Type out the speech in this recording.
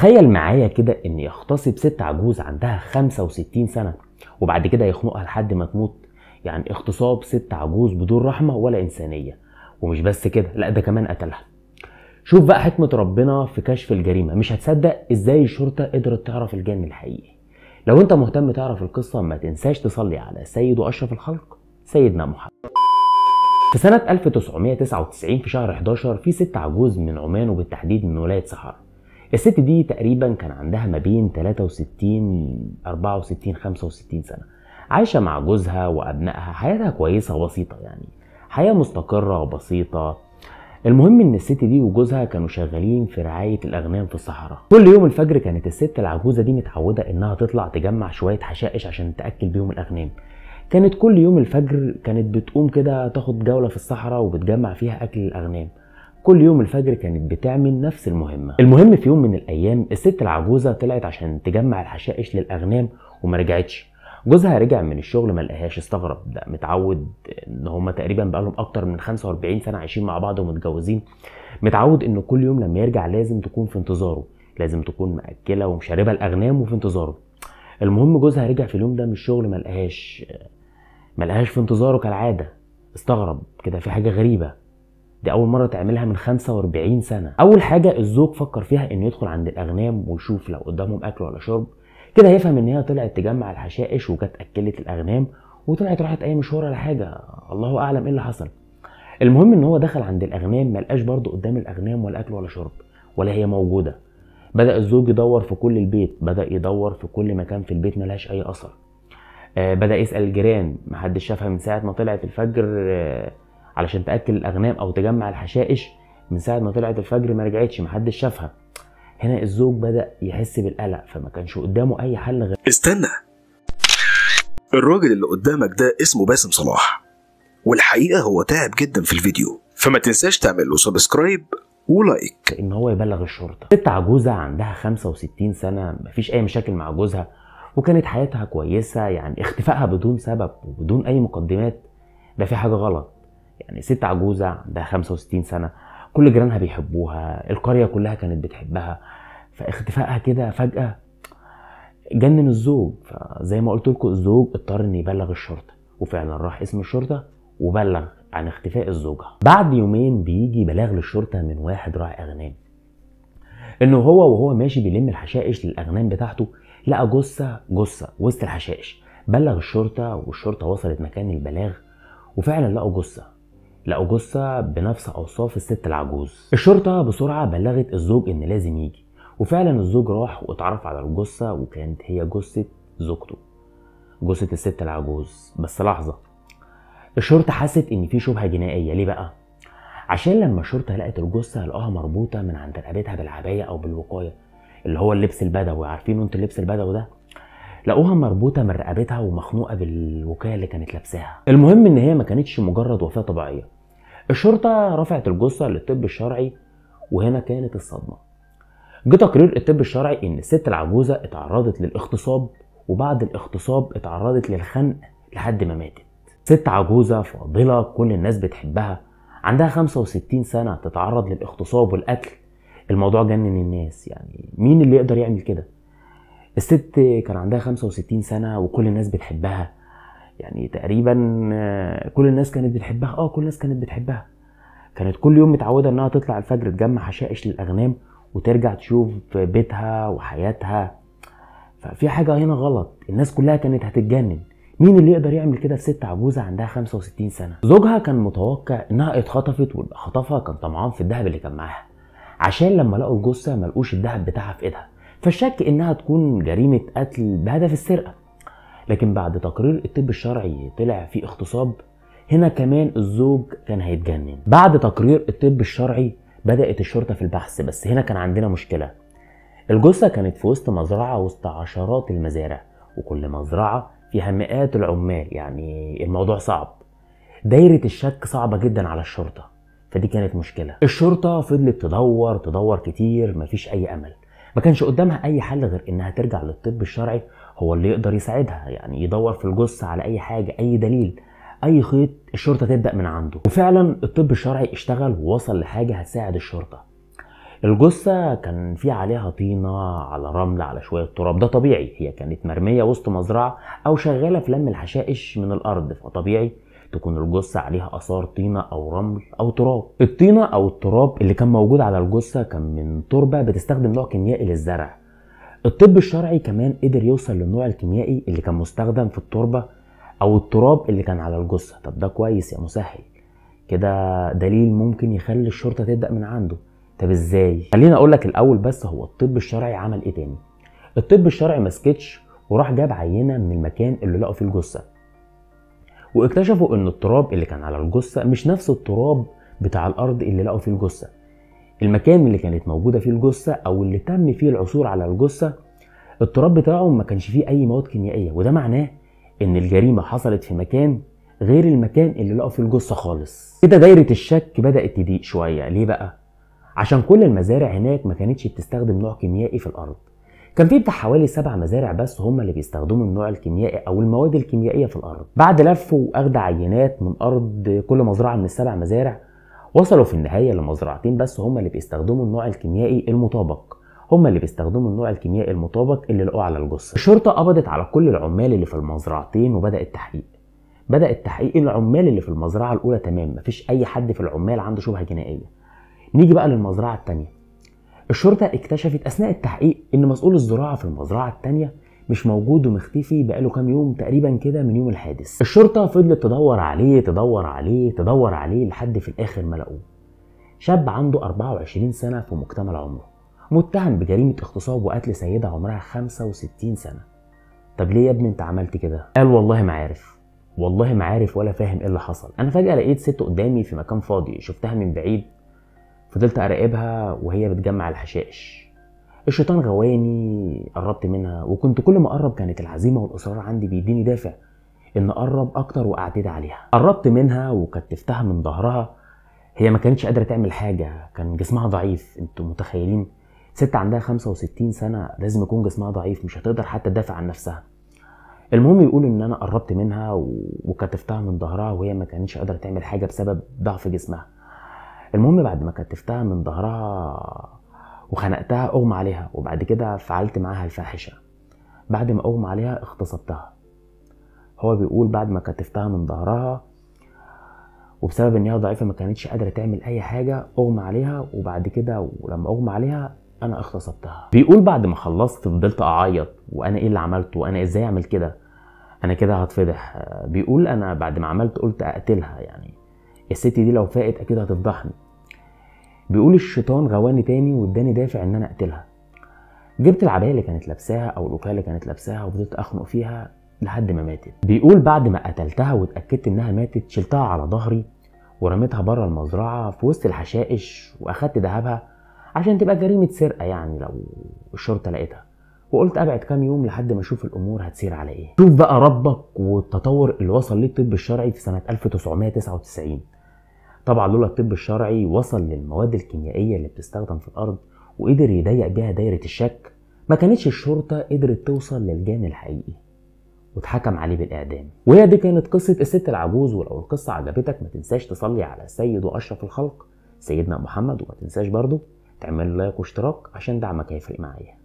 تخيل معايا كده ان يغتصب ست عجوز عندها 65 سنه وبعد كده يخنقها لحد ما تموت يعني اغتصاب ست عجوز بدون رحمه ولا انسانيه ومش بس كده لا ده كمان قتلها شوف بقى حكمه ربنا في كشف الجريمه مش هتصدق ازاي الشرطه قدرت تعرف الجن الحقيقي لو انت مهتم تعرف القصه ما تنساش تصلي على سيد واشرف الخلق سيدنا محمد في سنة 1999 في شهر 11 في ست عجوز من عمان وبالتحديد من ولاية سحارة الست دي تقريبا كان عندها ما بين 63 64 65 سنه عايشه مع جوزها وابنائها حياتها كويسه وبسيطه يعني حياه مستقره وبسيطه المهم ان الست دي وجوزها كانوا شغالين في رعايه الاغنام في الصحراء كل يوم الفجر كانت الست العجوزه دي متعوده انها تطلع تجمع شويه حشائش عشان تاكل بيهم الاغنام كانت كل يوم الفجر كانت بتقوم كده تاخد جوله في الصحراء وبتجمع فيها اكل الاغنام كل يوم الفجر كانت بتعمل نفس المهمة المهم في يوم من الأيام الست العجوزة طلعت عشان تجمع الحشائش للأغنام وما رجعتش جوزها رجع من الشغل ما لقاهاش استغرب ده متعود ان هما تقريبا بقالهم اكتر من 45 سنه عايشين مع بعض ومتجوزين متعود ان كل يوم لما يرجع لازم تكون في انتظاره لازم تكون مأكله ومشاربه الاغنام وفي انتظاره المهم جوزها رجع في اليوم ده من الشغل ما لقاهاش ما لقاهاش في انتظاره كالعاده استغرب كده في حاجه غريبه دي اول مره تعملها من 45 سنه اول حاجه الزوج فكر فيها انه يدخل عند الاغنام ويشوف لو قدامهم اكل ولا شرب كده هيفهم ان هي طلعت تجمع الحشائش وجت اكلت الاغنام وطلعت راحت اي مشوار ولا حاجه الله اعلم ايه اللي حصل المهم ان هو دخل عند الاغنام ما لقاش برضه قدام الاغنام ولا اكل ولا شرب ولا هي موجوده بدا الزوج يدور في كل البيت بدا يدور في كل مكان في البيت ملهاش اي اثر آه بدا يسال الجيران محدش شافها من ساعه ما طلعت الفجر آه علشان تاكل الاغنام او تجمع الحشائش من ساعه ما طلعت الفجر ما رجعتش محدش شافها هنا الزوج بدا يحس بالقلق فما كانش قدامه اي حل غير استنى الراجل اللي قدامك ده اسمه باسم صلاح والحقيقه هو تعب جدا في الفيديو فما تنساش تعمل له سبسكرايب ولايك ان هو يبلغ الشرطه ست عجوزه عندها 65 سنه مفيش اي مشاكل مع جوزها وكانت حياتها كويسه يعني اختفائها بدون سبب وبدون اي مقدمات ده في حاجه غلط يعني ست عجوزة عندها 65 سنة كل جيرانها بيحبوها القرية كلها كانت بتحبها فاختفائها كده فجأة جنن الزوج فزي ما قلت لكم الزوج اضطر ان يبلغ الشرطة وفعلا راح اسم الشرطة وبلغ عن اختفاء الزوجة بعد يومين بيجي بلاغ للشرطة من واحد راعي أغنام إنه هو وهو ماشي بيلم الحشائش للأغنام بتاعته لقى جثة جثة وسط الحشائش بلغ الشرطة والشرطة وصلت مكان البلاغ وفعلا لقوا جثة لقوا جثة بنفس أوصاف الست العجوز الشرطة بسرعة بلغت الزوج إن لازم يجي وفعلا الزوج راح واتعرف على الجثة وكانت هي جثة زوجته جثة الست العجوز بس لحظة الشرطة حست إن في شبهة جنائية ليه بقى؟ عشان لما الشرطة لقت الجثة لقاها مربوطة من عند رقبتها بالعباية أو بالوقاية اللي هو اللبس البدوي عارفين انتوا اللبس البدوي ده؟ لقوها مربوطة من رقبتها ومخنوقة بالوقاية اللي كانت لابساها المهم إن هي ما كانتش مجرد وفاة طبيعية الشرطة رفعت الجثة للطب الشرعي وهنا كانت الصدمة جه تقرير الطب الشرعي ان الست العجوزة اتعرضت للاغتصاب وبعد الاغتصاب اتعرضت للخنق لحد ما ماتت ست عجوزة فاضلة كل الناس بتحبها عندها 65 سنة تتعرض للاغتصاب والقتل الموضوع جنن الناس يعني مين اللي يقدر يعمل كده الست كان عندها 65 سنة وكل الناس بتحبها يعني تقريبا آه، كل الناس كانت بتحبها اه كل الناس كانت بتحبها كانت كل يوم متعوده انها تطلع الفجر تجمع حشائش للاغنام وترجع تشوف بيتها وحياتها ففي حاجه هنا غلط الناس كلها كانت هتتجنن مين اللي يقدر يعمل كده في ست عجوزه عندها 65 سنه زوجها كان متوقع انها اتخطفت وخطفها خطفها كان طمعان في الذهب اللي كان معاها عشان لما لقوا الجثه ما لقوش الذهب بتاعها في ايدها فالشك انها تكون جريمه قتل بهدف السرقه لكن بعد تقرير الطب الشرعي طلع في اغتصاب هنا كمان الزوج كان هيتجنن بعد تقرير الطب الشرعي بدأت الشرطة في البحث بس هنا كان عندنا مشكلة الجثة كانت في وسط مزرعة وسط عشرات المزارع وكل مزرعة فيها مئات العمال يعني الموضوع صعب دايرة الشك صعبة جدا على الشرطة فدي كانت مشكلة الشرطة فضلت تدور تدور كتير مفيش أي أمل ما كانش قدامها أي حل غير إنها ترجع للطب الشرعي هو اللي يقدر يساعدها يعني يدور في الجثه على اي حاجه اي دليل اي خيط الشرطه تبدا من عنده وفعلا الطب الشرعي اشتغل ووصل لحاجه هتساعد الشرطه الجثة كان في عليها طينة على رمل على شوية تراب ده طبيعي هي كانت مرمية وسط مزرعة أو شغالة في لم الحشائش من الأرض فطبيعي تكون الجثة عليها آثار طينة أو رمل أو تراب الطينة أو التراب اللي كان موجود على الجثة كان من تربة بتستخدم نوع كيميائي للزرع الطب الشرعي كمان قدر يوصل للنوع الكيميائي اللي كان مستخدم في التربة أو التراب اللي كان على الجثة طب ده كويس يا مسهل كده دليل ممكن يخلي الشرطة تبدأ من عنده طب ازاي؟ خليني اقول لك الاول بس هو الطب الشرعي عمل ايه تاني؟ الطب الشرعي ما وراح جاب عينه من المكان اللي لقوا فيه الجثه. واكتشفوا ان التراب اللي كان على الجثه مش نفس التراب بتاع الارض اللي لقوا فيه الجثه. المكان اللي كانت موجوده فيه الجثه او اللي تم فيه العثور على الجثه التراب بتاعه ما كانش فيه اي مواد كيميائيه وده معناه ان الجريمه حصلت في مكان غير المكان اللي لقوا فيه الجثه خالص كده دايره الشك بدات تضيق شويه ليه بقى عشان كل المزارع هناك ما كانتش بتستخدم نوع كيميائي في الارض كان في بتاع حوالي سبع مزارع بس هم اللي بيستخدموا النوع الكيميائي او المواد الكيميائيه في الارض بعد لف واخد عينات من ارض كل مزرعه من السبع مزارع وصلوا في النهاية لمزرعتين بس هما اللي بيستخدموا النوع الكيميائي المطابق هما اللي بيستخدموا النوع الكيميائي المطابق اللي لقوه على الجثة الشرطة قبضت على كل العمال اللي في المزرعتين وبدأ التحقيق بدأ التحقيق العمال اللي في المزرعة الأولى تمام مفيش أي حد في العمال عنده شبهة جنائية نيجي بقى للمزرعة التانية الشرطة اكتشفت أثناء التحقيق إن مسؤول الزراعة في المزرعة التانية مش موجود ومختفي بقاله كام يوم تقريبا كده من يوم الحادث الشرطه فضلت تدور عليه تدور عليه تدور عليه لحد في الاخر ما لقوه شاب عنده 24 سنه في مكتمل عمره متهم بجريمه اغتصاب وقتل سيده عمرها 65 سنه طب ليه يا ابني انت عملت كده قال والله ما عارف والله ما عارف ولا فاهم ايه اللي حصل انا فجاه لقيت ست قدامي في مكان فاضي شفتها من بعيد فضلت اراقبها وهي بتجمع الحشائش الشيطان غواني قربت منها وكنت كل ما اقرب كانت العزيمه والاصرار عندي بيديني دافع ان اقرب اكتر واعتدي عليها قربت منها وكتفتها من ظهرها هي ما كانتش قادره تعمل حاجه كان جسمها ضعيف انتوا متخيلين ست عندها 65 سنه لازم يكون جسمها ضعيف مش هتقدر حتى تدافع عن نفسها المهم يقول ان انا قربت منها وكتفتها من ظهرها وهي ما كانتش قادره تعمل حاجه بسبب ضعف جسمها المهم بعد ما كتفتها من ظهرها وخنقتها اغمى عليها وبعد كده فعلت معاها الفاحشه بعد ما اغمى عليها اغتصبتها هو بيقول بعد ما كتفتها من ظهرها وبسبب انها ضعيفه ما كانتش قادره تعمل اي حاجه اغمى عليها وبعد كده ولما اغمى عليها انا اغتصبتها بيقول بعد ما خلصت فضلت اعيط وانا ايه اللي عملته وانا ازاي اعمل كده انا كده هتفضح بيقول انا بعد ما عملت قلت اقتلها يعني الست دي لو فاقت اكيد هتفضحني بيقول الشيطان غواني تاني واداني دافع ان انا اقتلها جبت العبايه اللي كانت لابساها او الوكاله اللي كانت لابساها وفضلت اخنق فيها لحد ما ماتت بيقول بعد ما قتلتها واتاكدت انها ماتت شلتها على ظهري ورميتها بره المزرعه في وسط الحشائش واخدت ذهبها عشان تبقى جريمه سرقه يعني لو الشرطه لقيتها وقلت ابعد كام يوم لحد ما اشوف الامور هتسير على ايه شوف بقى ربك والتطور اللي وصل ليه الطب الشرعي في سنه 1999 طبعا لولا الطب الشرعي وصل للمواد الكيميائيه اللي بتستخدم في الارض وقدر يضيق بيها دايره الشك ما كانتش الشرطه قدرت توصل للجان الحقيقي واتحكم عليه بالاعدام وهي دي كانت قصه الست العجوز ولو القصه عجبتك ما تنساش تصلي على سيد واشرف الخلق سيدنا محمد وما تنساش برضه تعمل لايك واشتراك عشان دعمك هيفرق معايا